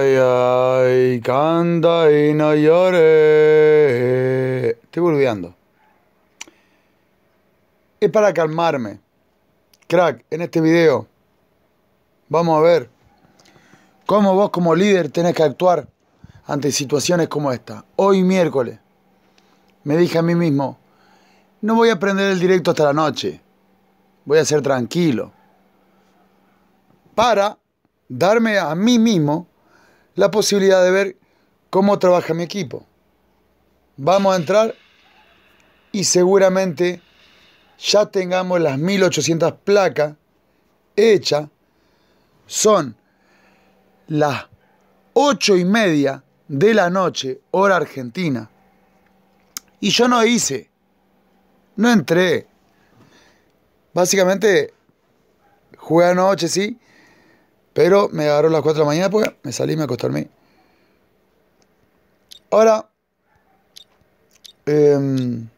Ay, ay, canta y no llores. Estoy volviendo. Es para calmarme. Crack, en este video vamos a ver cómo vos como líder tenés que actuar ante situaciones como esta. Hoy miércoles me dije a mí mismo, no voy a prender el directo hasta la noche. Voy a ser tranquilo. Para darme a mí mismo la posibilidad de ver cómo trabaja mi equipo. Vamos a entrar y seguramente ya tengamos las 1800 placas hechas. Son las 8 y media de la noche, hora argentina. Y yo no hice, no entré. Básicamente, jugué anoche, sí, pero me agarró las 4 de la mañana porque me salí y me acostarme. Ahora, em,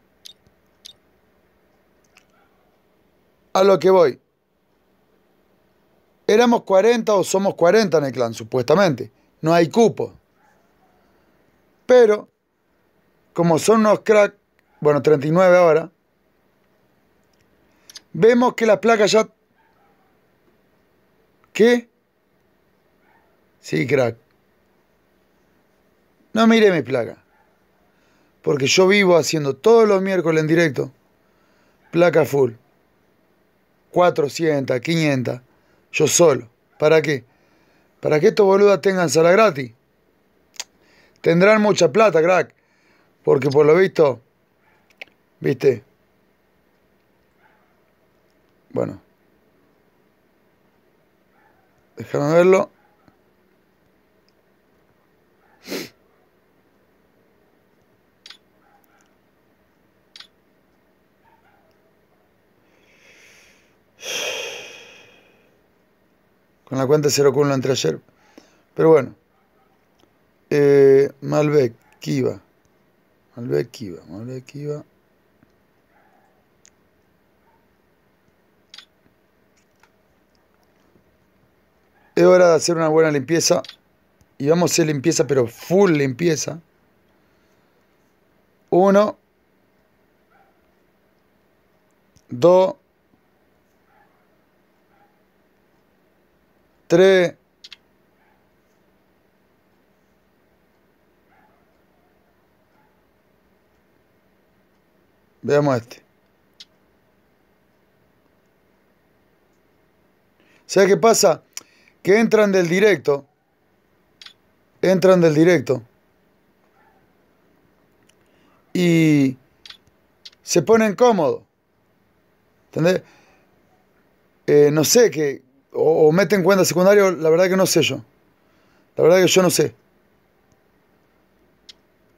a lo que voy. Éramos 40 o somos 40 en el clan, supuestamente. No hay cupo. Pero, como son unos cracks, bueno, 39 ahora, vemos que las placas ya... ¿Qué? Sí, crack. No mire mi placa. Porque yo vivo haciendo todos los miércoles en directo. Placa full. 400, 500. Yo solo. ¿Para qué? Para que estos boludas tengan sala gratis. Tendrán mucha plata, crack. Porque por lo visto, viste. Bueno. Déjame verlo. Con la cuenta 0 con entre ayer. Pero bueno. Eh, Malbec, Kiva. Malbec, Kiva. Malbec, Kiva. Es hora de hacer una buena limpieza. Y vamos a hacer limpieza, pero full limpieza. Uno. Dos. 3. Veamos este. ¿Sabes qué pasa? Que entran del directo. Entran del directo. Y se ponen cómodos. ¿Entendés? Eh, no sé qué, o, meten cuenta secundario, la verdad que no sé yo. La verdad que yo no sé.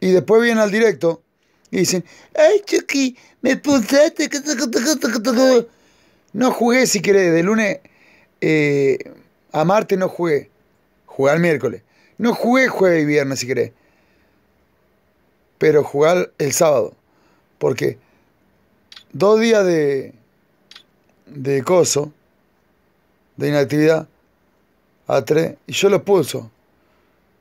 Y después vienen al directo y dicen, ay Chucky, me pulsaste. No jugué si querés, de lunes eh, a martes no jugué. Jugué el miércoles. No jugué jueves y viernes si querés. Pero jugar el sábado. Porque dos días de, de coso de inactividad a 3 y yo lo expulso.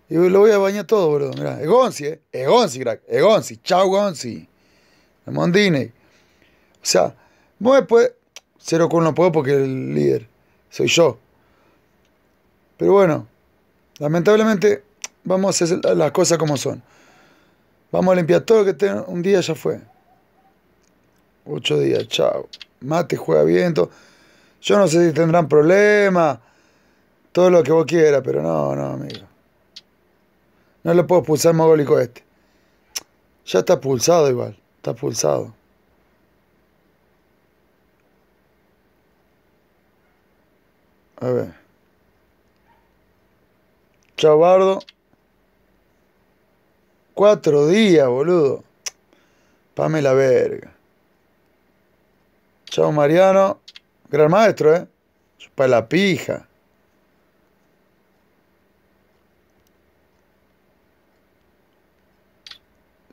Y lo voy a bañar todo, boludo. Mirá, es Gonzi, ¿eh? Es Gonzi, crack. Es Gonzi. Chau, Gonzi. Mondine. O sea, vos después. Cero con no puedo porque el líder soy yo. Pero bueno, lamentablemente vamos a hacer las cosas como son. Vamos a limpiar todo que tenga. Un día ya fue. Ocho días, chao. Mate, juega viento. Yo no sé si tendrán problemas, todo lo que vos quieras, pero no, no, amigo. No lo puedo pulsar mogólico este. Ya está pulsado igual, está pulsado. A ver. bardo. Cuatro días, boludo. Pame la verga. Chau, Mariano. Gran maestro, ¿eh? Para la pija.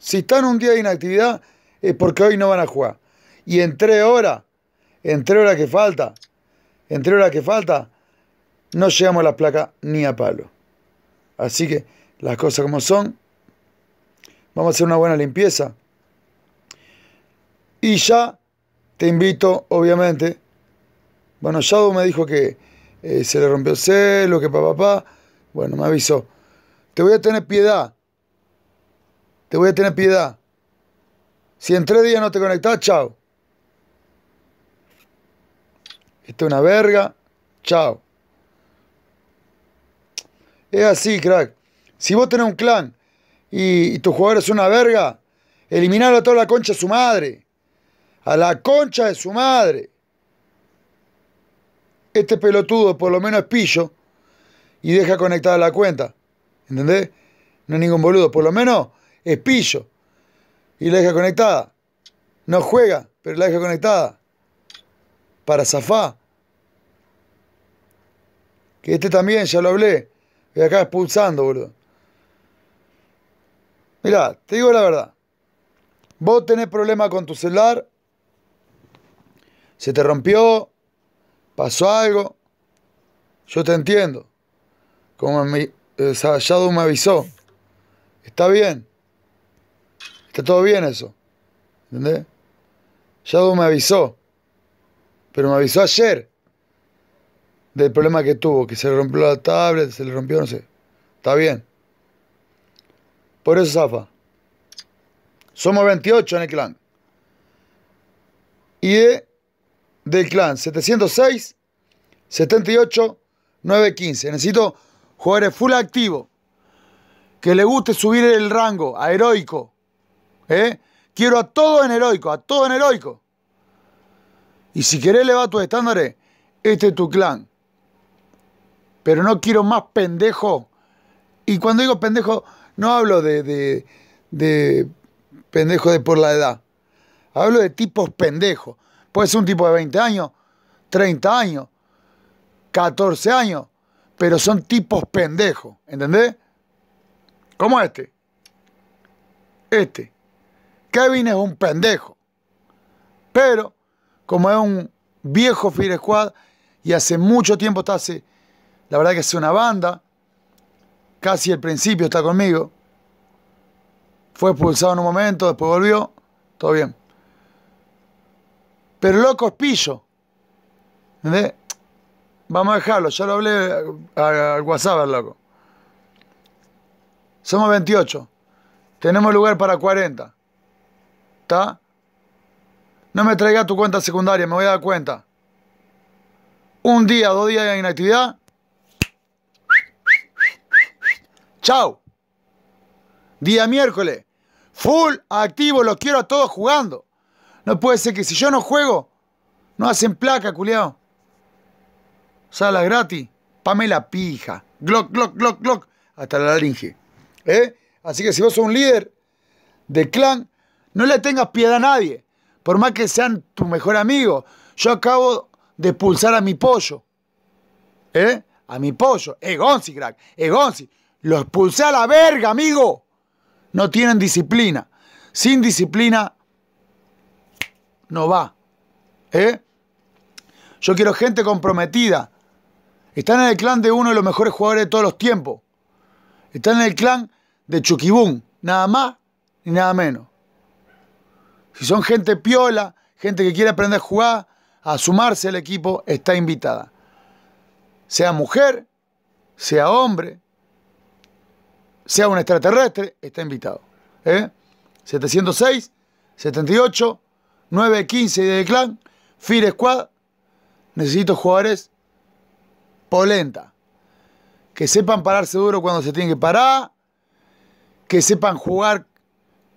Si están un día de inactividad es porque hoy no van a jugar. Y en tres horas, en tres horas que falta, en tres horas que falta, no llegamos a las placas ni a palo. Así que las cosas como son, vamos a hacer una buena limpieza. Y ya te invito, obviamente, bueno, Shadow me dijo que eh, se le rompió el celo, que papá, papá. Bueno, me avisó. Te voy a tener piedad. Te voy a tener piedad. Si en tres días no te conectás, chao. Esto es una verga. Chao. Es así, crack. Si vos tenés un clan y, tu jugador es una verga, eliminar a toda la concha de su madre. A la concha de su madre este pelotudo por lo menos es pillo y deja conectada la cuenta. ¿Entendés? No es ningún boludo. Por lo menos es pillo y la deja conectada. No juega, pero la deja conectada. Para zafá Que este también, ya lo hablé. Y acá expulsando, boludo. Mirá, te digo la verdad. Vos tenés problema con tu celular. Se te rompió pasó algo, yo te entiendo. Como mi, eh, me avisó, está bien, está todo bien eso. ¿Entendés? Shadow me avisó, pero me avisó ayer del problema que tuvo, que se le rompió la tablet, se le rompió, no sé. Está bien. Por eso, Zafa. Somos 28 en el clan. Y de del clan. 706, 78, 915. Necesito jugadores full activo. Que le guste subir el rango a heroico. ¿eh? Quiero a todo en heroico, a todo en heroico. Y si querés elevar tus estándares, este es tu clan. Pero no quiero más pendejo. Y cuando digo pendejo, no hablo de, de, pendejo de por la edad. Hablo de tipos pendejos Puede ser un tipo de 20 años, 30 años, 14 años, pero son tipos pendejos, ¿entendés? Como este. Este. Kevin es un pendejo. Pero, como es un viejo Fire Squad y hace mucho tiempo está hace, la verdad que es una banda, casi el principio está conmigo. Fue expulsado en un momento, después volvió, todo bien. Pero loco es pillo. Vamos a dejarlo, ya lo hablé al WhatsApp loco. Somos 28. Tenemos lugar para 40. ¿Está? No me traigas tu cuenta secundaria, me voy a dar cuenta. Un día, dos días de inactividad. Chao. Día miércoles. Full activo, los quiero a todos jugando. No puede ser que si yo no juego, no hacen placa, culiado. Sala gratis. Pame la pija. Glock, glock, glock, glock. Hasta la laringe. ¿Eh? Así que si vos sos un líder de clan, no le tengas piedad a nadie. Por más que sean tu mejor amigo. Yo acabo de expulsar a mi pollo. ¿Eh? A mi pollo. Es Gonzi, crack. Es Gonzi. Lo expulsé a la verga, amigo. No tienen disciplina. Sin disciplina no va. ¿Eh? Yo quiero gente comprometida. Están en el clan de uno de los mejores jugadores de todos los tiempos. Están en el clan de Chukibun Nada más ni nada menos. Si son gente piola, gente que quiere aprender a jugar, a sumarse al equipo, está invitada. Sea mujer, sea hombre, sea un extraterrestre, está invitado. ¿Eh? 706, 78, 9-15 de Clan, Fire Squad. Necesito jugadores polenta. Que sepan pararse duro cuando se tienen que parar. Que sepan jugar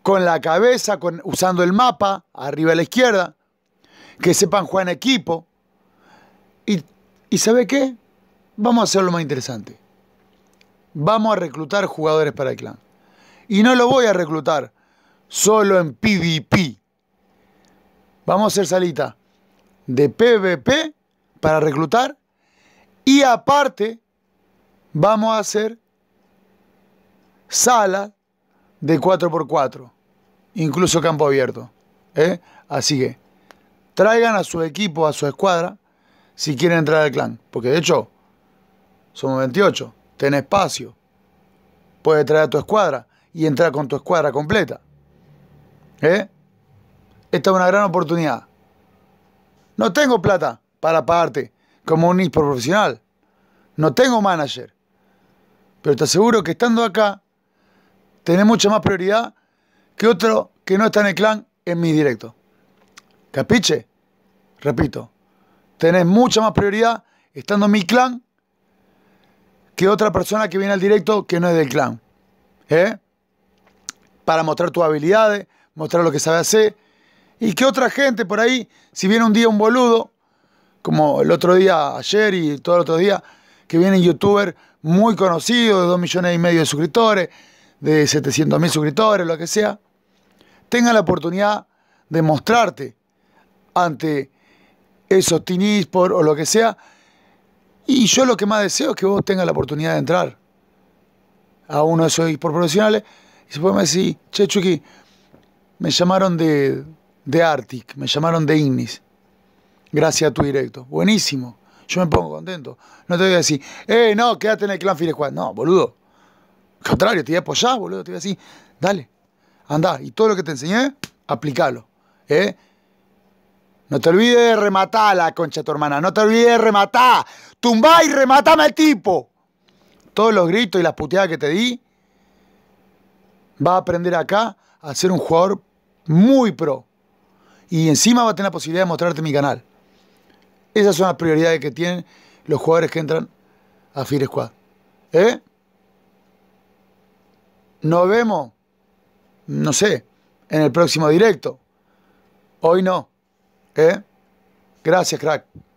con la cabeza, con, usando el mapa, arriba a la izquierda. Que sepan jugar en equipo. Y, ¿Y sabe qué? Vamos a hacer lo más interesante. Vamos a reclutar jugadores para el clan. Y no lo voy a reclutar solo en PvP vamos a hacer salita de PvP para reclutar y aparte vamos a hacer sala de 4x4, incluso campo abierto. ¿eh? Así que traigan a su equipo, a su escuadra, si quieren entrar al clan. Porque de hecho, somos 28, ten espacio. Puedes traer a tu escuadra y entrar con tu escuadra completa. ¿Eh? Esta es una gran oportunidad. No tengo plata para pagarte como un ISPO profesional. No tengo manager. Pero te aseguro que estando acá, tenés mucha más prioridad que otro que no está en el clan en mi directo. ¿Capiche? Repito, tenés mucha más prioridad estando en mi clan que otra persona que viene al directo que no es del clan. ¿Eh? Para mostrar tus habilidades, mostrar lo que sabe hacer y que otra gente por ahí, si viene un día un boludo, como el otro día, ayer y todo el otro día, que viene un youtuber muy conocido, de 2 millones y medio de suscriptores, de 700 mil suscriptores, lo que sea, tenga la oportunidad de mostrarte ante esos tinis por o lo que sea. Y yo lo que más deseo es que vos tengas la oportunidad de entrar a uno de esos por profesionales y se puede decir, che me llamaron de, de Arctic, me llamaron de Ignis, gracias a tu directo. Buenísimo, yo me pongo contento. No te voy a decir, eh, no, quédate en el clan Fire No, boludo. Al contrario, te voy a apoyar, boludo, te voy a decir, dale, anda, Y todo lo que te enseñé, aplicalo. ¿eh? No te olvides de rematar la concha de tu hermana, no te olvides de rematar. Tumbá y rematame al tipo. Todos los gritos y las puteadas que te di, va a aprender acá a ser un jugador muy pro y encima va a tener la posibilidad de mostrarte mi canal. Esas son las prioridades que tienen los jugadores que entran a Fire Squad. ¿Eh? Nos vemos, no sé, en el próximo directo. Hoy no. ¿Eh? Gracias, crack.